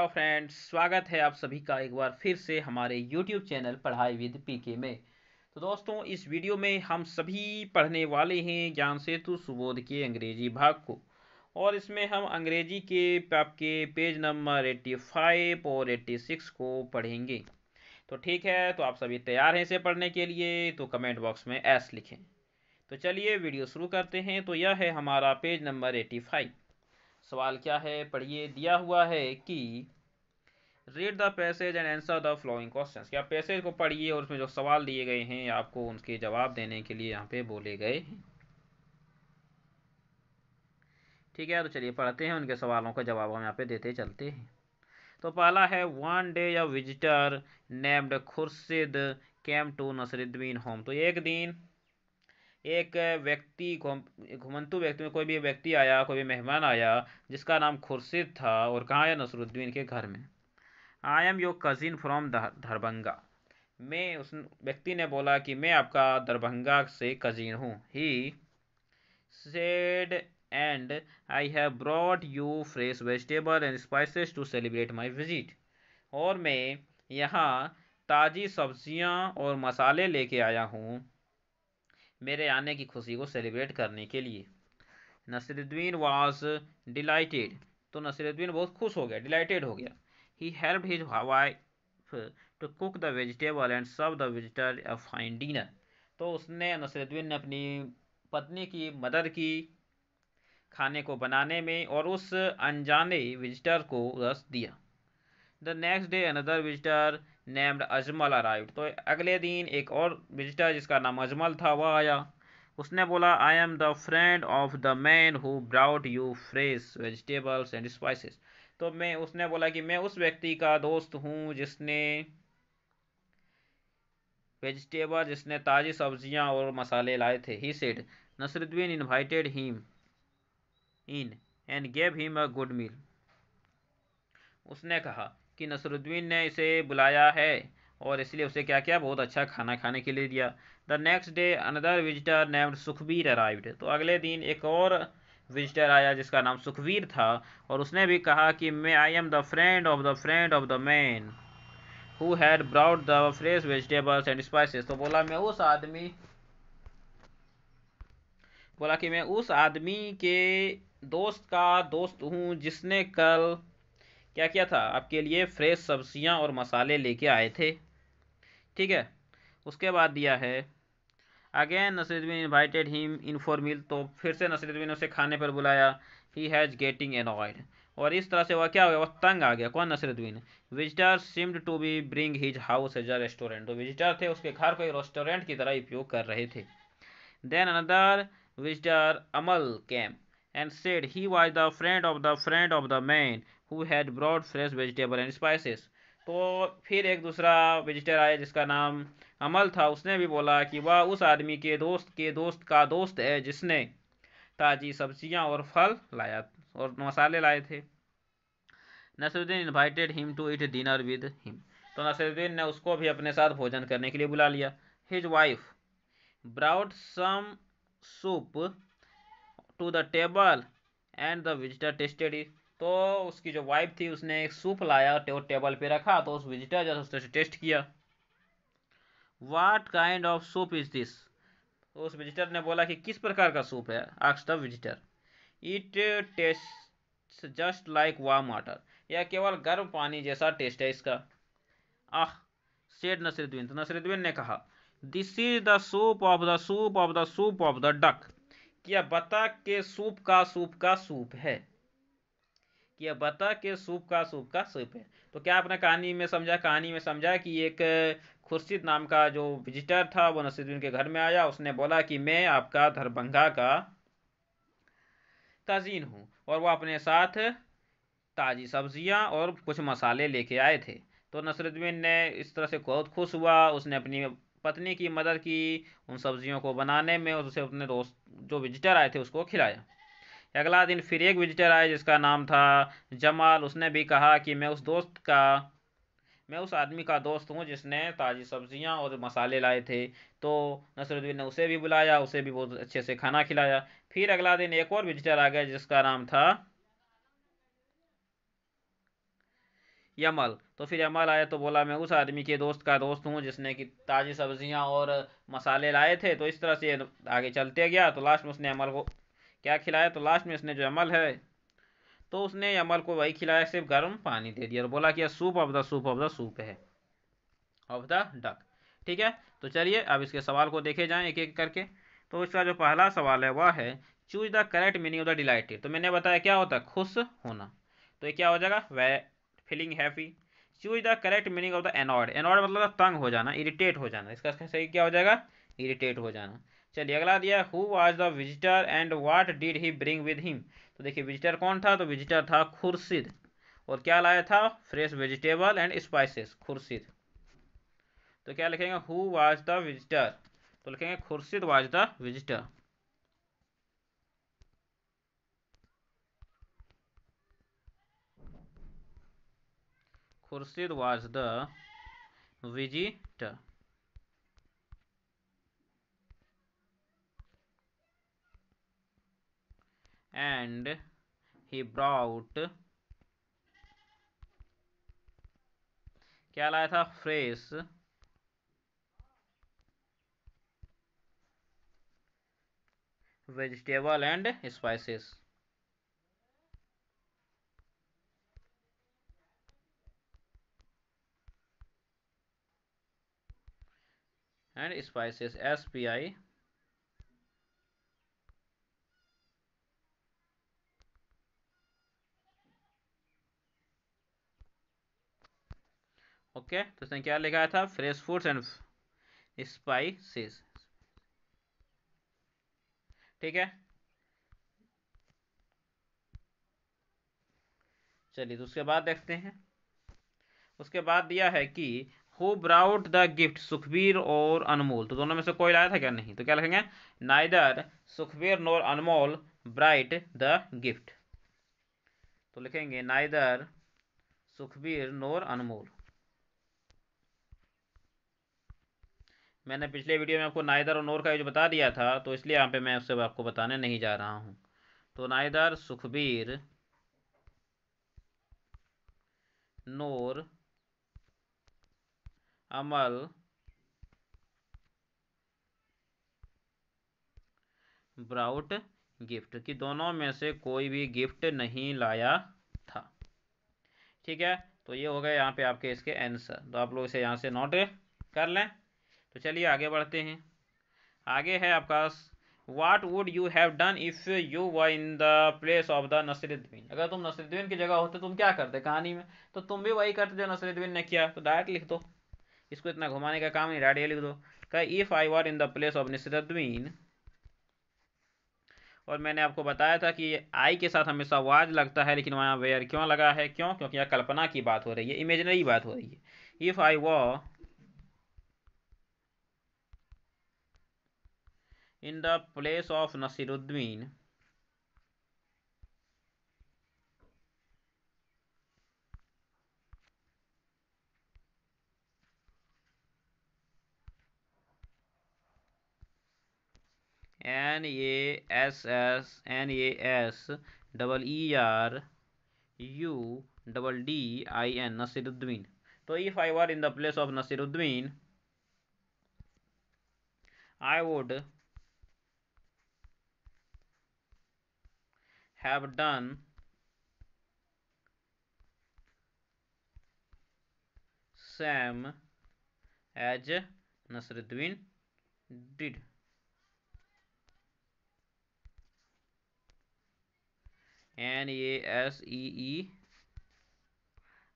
Hello friends स्वागत है आप सभी का एक बार फिर से हमारे YouTube channel Padhai with P K तो दोस्तों इस वीडियो में हम सभी पढ़ने वाले हैं ज्ञान सेतु सुबोध के अंग्रेजी भाग को और इसमें हम अंग्रेजी के आपके पेज नंबर एट्टी फाइव और एट्टी सिक्स को पढ़ेंगे तो ठीक है तो आप सभी तैयार हैं इसे पढ़ने के लिए तो कमेंट बॉक्स में एस लिखें तो चलिए वीडियो शुरू करते हैं तो यह है हमारा पेज नंबर एट्टी फाइव सवाल क्या है पढ़िए दिया हुआ है कि read the passage and answer the following question क्या पैसेज को पढ़िए और उसमें जो सवाल दिए गए हैं आपको उनके जवाब देने के लिए यहाँ पे बोले गए हैं ठीक है तो चलिए पढ़ते हैं उनके सवालों का जवाब हम यहाँ पे देते चलते हैं तो पहला है one day a visitor named Khurshid came to Nasruddin home तो एक दिन एक व्यक्ति घुमंतु व्यक्ति में कोई भी व्यक्ति आया कोई भी मेहमान आया जिसका नाम खुर्शीद था और कहाँ आया नसरुद्दीन के घर में I am your cousin from Darbhanga मैं उस व्यक्ति ने बोला कि मैं आपका दरभंगा से कज़िन हूँ he said and I have brought you fresh vegetable and spices to celebrate my visit और मैं यहाँ ताज़ी सब्जियाँ और मसाले लेके आया हूँ मेरे आने की खुशी को सेलिब्रेट करने के लिए नसरुद्दीन वॉज डिलाइटेड तो नसरुद्दीन बहुत खुश हो गया डिलाइटेड हो गया he help his wife to cook the vegetable and serve the visitor a fine dinner तो उसने नसरुद्दीन ने अपनी पत्नी की मदद की खाने को बनाने में और उस अनजाने विजिटर को रस दिया the next day another visitor named Ajmal arrive तो अगले दिन एक और विजिटर जिसका नाम अजमल था वह आया उसने बोला I am the friend of the man who brought you fresh vegetables and spices तो मैं उसने बोला कि मैं उस व्यक्ति का दोस्त हूँ जिसने वेजिटेबल जिसने ताज़ी सब्जियाँ और मसाले लाए थे he said Nasruddin invited him in and gave him a good meal उसने कहा कि नसरुद्दीन ने इसे बुलाया है और इसलिए उसे क्या किया बहुत अच्छा खाना खाने के लिए दिया the next day another visitor named Sukhbir arrived तो अगले दिन एक और विजिटर आया जिसका नाम सुखबीर था और उसने भी कहा कि मैं I am the friend of the friend of the man who had brought the fresh vegetables and spices तो बोला मैं उस आदमी बोला कि मैं उस आदमी के दोस्त का दोस्त हूँ जिसने कल क्या क्या था आपके लिए फ्रेश सब्जियां और मसाले लेके आए थे ठीक है उसके बाद दिया है again Nasruddin invited him in for meal तो फिर से नसरुद्दीन ने उसे खाने पर बुलाया ही हैज़ गेटिंग एनॉयड और इस तरह से वह क्या हो गया वह तंग आ गया कौन Nasruddin visitor seemed to be bring his house as a restaurant तो विजिटर थे उसके घर को एक रेस्टोरेंट की तरह उपयोग कर रहे थे then another visitor Amal came and said he was the friend of the friend of the man who had brought fresh vegetable and spices तो फिर एक दूसरा विजिटर आया जिसका नाम अमल था उसने भी बोला कि वह उस आदमी के दोस्त के दोस्त का दोस्त है जिसने ताज़ी सब्जियां और फल लाया और मसाले लाए थे Nasruddin invited him to eat dinner with him तो नसरुद्दीन ने उसको भी अपने साथ भोजन करने के लिए बुला लिया his wife brought some soup to the table and the visitor tasted it तो उसकी जो वाइफ थी उसने एक सूप लाया और टेबल पे रखा तो उस विजिटर जो उसने टेस्ट किया what kind of soup is this तो उस विजिटर ने बोला कि किस प्रकार का सूप है आक्स the visitor it taste just like warm water यह केवल गर्म पानी जैसा टेस्ट है इसका आह सेड नसरुद्दीन तो नसरुद्दीन ने कहा this is the soup of the soup of the soup of the duck यह बतख के सूप का सूप का सूप है कि यह बतख के सूप का सूप का सूप है तो क्या आपने कहानी में समझा कहानी में समझा कि एक खुर्शीद नाम का जो विजिटर था वो नसरुद्दीन के घर में आया उसने बोला कि मैं आपका दरभंगा का तजीन हूँ और वो अपने साथ ताज़ी सब्जियाँ और कुछ मसाले लेके आए थे तो नसरुद्दीन ने इस तरह से बहुत खुश हुआ उसने अपनी पत्नी की मदद की उन सब्जियों को बनाने में और उसे अपने दोस्त जो विजिटर आए थे उसको खिलाया अगला दिन फिर एक विजिटर आया जिसका नाम था जमाल उसने भी कहा कि मैं उस दोस्त का मैं उस आदमी का दोस्त हूँ जिसने ताज़ी सब्जियाँ और मसाले लाए थे तो नसरुद्दीन ने उसे भी बुलाया उसे भी बहुत अच्छे से खाना खिलाया फिर अगला दिन एक और विजिटर आ गया जिसका नाम था यमल तो फिर यमल आया तो बोला मैं उस आदमी के दोस्त का दोस्त हूँ जिसने कि ताज़ी सब्जियाँ और मसाले लाए थे तो इस तरह से आगे चलते गया तो लास्ट में उसने अमल को क्या खिलाया तो लास्ट में इसने जो अमल है तो उसने अमल को वही खिलाया सिर्फ गर्म पानी दे दिया और बोला कि soup of the soup of the soup है ऑफ द डक ठीक है तो चलिए अब इसके सवाल को देखे जाएं एक एक करके तो इसका जो पहला सवाल है वह है choose the correct meaning of the delighted तो मैंने बताया क्या होता है खुश होना तो ये क्या हो जाएगा वे feeling happy choose the correct meaning of the annoyed annoyed मतलब तंग हो जाना इरीटेट हो जाना इसका सही क्या हो जाएगा इरीटेट हो जाना चलिए अगला दिया who was the visitor and what did he bring with him तो देखिए विजिटर कौन था तो विजिटर था खुर्शीद और क्या लाया था fresh vegetable and spices Khurshid तो क्या लिखेंगे हु वॉज द विजिटर तो लिखेंगे Khurshid was the visitor Khurshid was the visitor and he brought क्या लाया था fresh vegetable and spices and spices SPI okay तो इसने क्या लिखा था फ्रेश फूड्स एंड स्पाइसेस ठीक है चलिए तो उसके बाद देखते हैं उसके बाद दिया है कि who brought the gift Sukhbir और अनमोल तो दोनों में से कोई लाया था क्या नहीं तो क्या लिखेंगे neither Sukhbir nor Anmol brought the gift तो लिखेंगे नाइदर सुखबीर नोर अनमोल मैंने पिछले वीडियो में आपको नायदार और नोर का यूज बता दिया था तो इसलिए यहाँ पे मैं उससे आपको बताने नहीं जा रहा हूँ तो neither Sukhbir nor Amal brought gift कि दोनों में से कोई भी गिफ्ट नहीं लाया था ठीक है तो ये हो गया यहाँ पे आपके इसके आंसर तो आप लोग इसे यहाँ से नोट कर लें तो चलिए आगे बढ़ते हैं आगे है आपका what would you have done if you were in the place of the Nasruddin अगर तुम नसरुद्दीन की जगह होते तो तुम क्या करते कहानी में तो तुम भी वही करते जो नसरुद्दीन ने किया तो डायरेक्ट लिख दो इसको इतना घुमाने का काम नहीं डायरेक्ट लिख दो का if I were in the place of Nasruddin और मैंने आपको बताया था कि आई के साथ हमेशा वाज लगता है लेकिन वहाँ वेयर क्यों लगा है क्यों क्योंकि यहाँ कल्पना की बात हो रही है इमेजनरी बात हो रही है if I were in the place of Nasiruddin. N A S S N A S double E R U double D I N Nasiruddin. So if I were in the place of Nasiruddin, I would have done same as Nasruddin did. N A S E E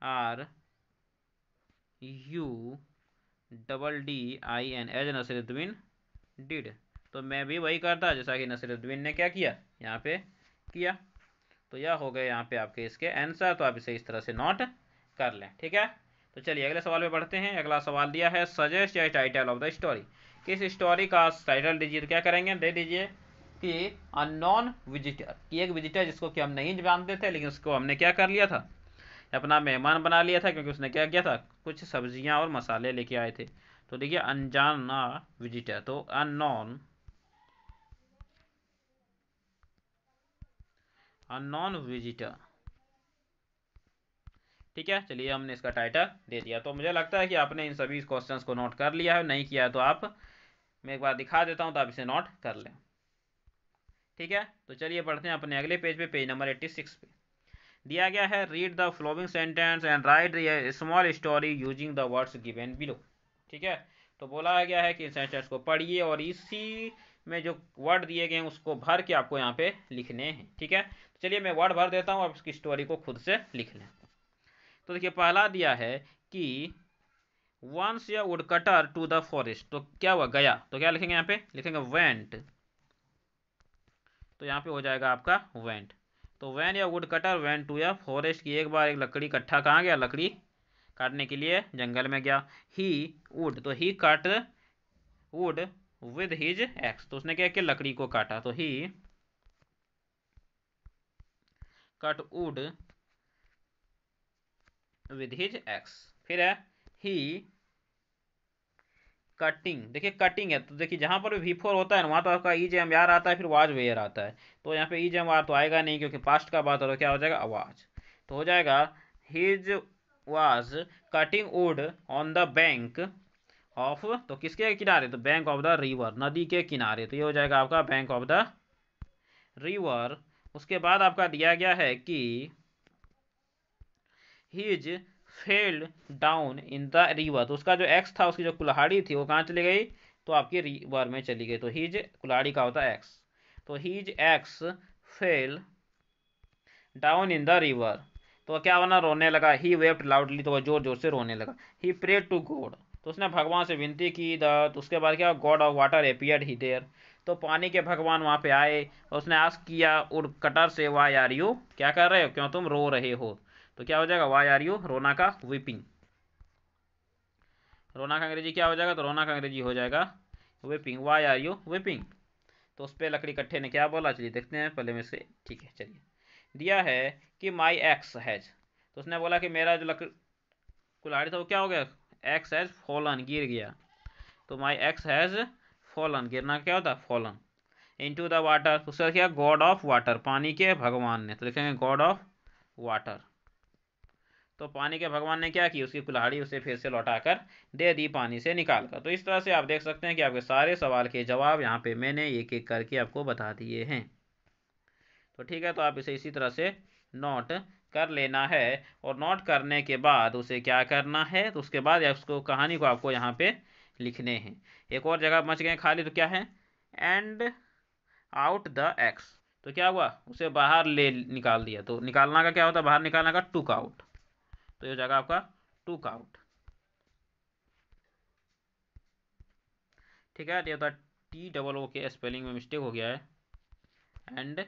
R U double D I N as Nasruddin did तो मैं भी वही करता जैसा कि नसरुद्दीन ने क्या किया यहाँ पे किया तो यह हो गया यहाँ पे आपके इसके आंसर तो आप इसे इस तरह से नोट कर लें ठीक है तो चलिए अगले सवाल पे बढ़ते हैं अगला सवाल दिया है सजेस्ट या टाइटल ऑफ द स्टोरी किस स्टोरी का टाइटल दीजिए तो क्या करेंगे दे दीजिए कि अ विजिटर कि एक विजिटर जिसको कि हम नहीं जानते थे लेकिन उसको हमने क्या कर लिया था अपना मेहमान बना लिया था क्योंकि उसने क्या किया था कुछ सब्जियां और मसाले लेके आए थे तो देखिए अनजाना विजिटर तो अननोन अ नॉन विजिटर ठीक है चलिए हमने इसका टाइटल दे दिया तो मुझे लगता है कि आपने इन सभी क्वेश्चन को नोट कर लिया है नहीं किया है तो आप मैं एक बार दिखा देता हूँ तो आप इसे नोट कर लें ठीक है तो चलिए पढ़ते हैं अपने अगले पेज पे पेज नंबर एट्टी सिक्स पे दिया गया है read the following sentence and write small story using the words given below ठीक है तो बोला गया है कि इस सेंटेंस को पढ़िए और इसी में जो वर्ड दिए गए हैं उसको भर के आपको यहाँ पे लिखने हैं ठीक है तो चलिए मैं वर्ड भर देता हूँ आप इसकी स्टोरी को खुद से लिख लें तो देखिए पहला दिया है कि once a woodcutter to the forest तो क्या हुआ गया तो क्या लिखेंगे यहाँ पे लिखेंगे वेंट तो यहाँ पे हो जाएगा आपका वेंट तो once a woodcutter went to a forest की एक बार एक लकड़ी इकट्ठा कहाँ गया लकड़ी काटने के लिए जंगल में गया ही वुड तो he cut wood with his axe तो उसने क्या किया लकड़ी को काटा तो he cut wood with his axe फिर है ही कटिंग देखिए कटिंग है तो देखिए जहां पर भी फोर होता है वहां तो आपका ई जेम आर आता है फिर वाज वेयर आता है तो यहाँ पे ई जेम आर तो आएगा नहीं क्योंकि पास्ट का बात हो तो क्या हो जाएगा आवाज तो हो जाएगा his was cutting wood on the bank of तो किसके किनारे तो बैंक ऑफ द रिवर नदी के किनारे तो ये हो जाएगा आपका बैंक ऑफ द रिवर उसके बाद आपका दिया गया है कि he felled down in the river तो उसका जो एक्स था उसकी जो कुल्हाड़ी थी वो कहाँ चली गई तो आपकी रिवर में चली गई तो हीज कुल्हाड़ी का होता एक्स तो his axe fell down in the river तो क्या होना रोने लगा ही वेप्ट लाउडली तो वह जोर जोर से रोने लगा ही प्रे टू गोड तो उसने भगवान से विनती की तो उसके बाद क्या god of water appear he there तो पानी के भगवान वहाँ पे आए और उसने आस किया उड़ कटर से वाई आर यू क्या कर रहे हो क्यों तुम रो रहे हो तो क्या हो जाएगा वाई आर यू रोना का विपिंग रोना का अंग्रेजी क्या हो जाएगा तो रोना का अंग्रेजी हो जाएगा weeping why are you weeping तो उस पर लकड़ी कट्ठे ने क्या बोला चलिए देखते हैं पहले में से ठीक है चलिए दिया है कि माई एक्स हैज तो उसने बोला कि मेरा जो लकड़ी कुल्हाड़ी था तो वो क्या हो गया एक्स हैज़ फॉलन गिर गया तो माई एक्स हैज़ फॉलन गिरना क्या होता है fallen into the water तो उसका क्या गॉड ऑफ वाटर पानी के भगवान ने तो लिखेंगे गॉड ऑफ वाटर तो पानी के भगवान ने क्या किया उसकी कुल्हाड़ी उसे फिर से लौटाकर दे दी पानी से निकाल कर तो इस तरह से आप देख सकते हैं कि आपके सारे सवाल के जवाब यहाँ पे मैंने एक एक करके आपको बता दिए हैं तो ठीक है तो आप इसे इसी तरह से नोट कर लेना है और नोट करने के बाद उसे क्या करना है तो उसके बाद उसको कहानी को आपको यहाँ पे लिखने हैं एक और जगह बच गए खाली तो क्या है एंड आउट द एक्स तो क्या हुआ उसे बाहर ले निकाल दिया तो निकालना का क्या होता है बाहर निकालना का टुक आउट तो ये जगह आपका टुक आउट ठीक है ये होता टी डबल ओ के स्पेलिंग में मिस्टेक हो गया है एंड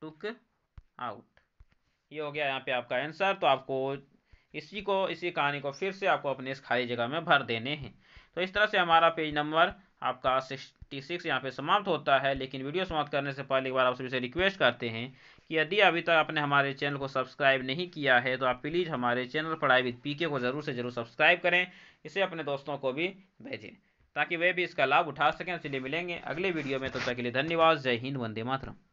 टुक आउट ये हो गया यहाँ पे आपका आंसर तो आपको इसी को इसी कहानी को फिर से आपको अपने इस खाली जगह में भर देने हैं तो इस तरह से हमारा पेज नंबर आपका सिक्सटी सिक्स यहाँ पर समाप्त होता है लेकिन वीडियो समाप्त करने से पहले एक बार आप सभी से रिक्वेस्ट करते हैं कि यदि अभी तक आपने हमारे चैनल को सब्सक्राइब नहीं किया है तो आप प्लीज़ हमारे चैनल पढ़ाई विद पीके को ज़रूर से ज़रूर सब्सक्राइब करें इसे अपने दोस्तों को भी भेजें ताकि वे भी इसका लाभ उठा सकें इसलिए मिलेंगे अगले वीडियो में तब तो तक के लिए धन्यवाद जय हिंद वंदे मातरम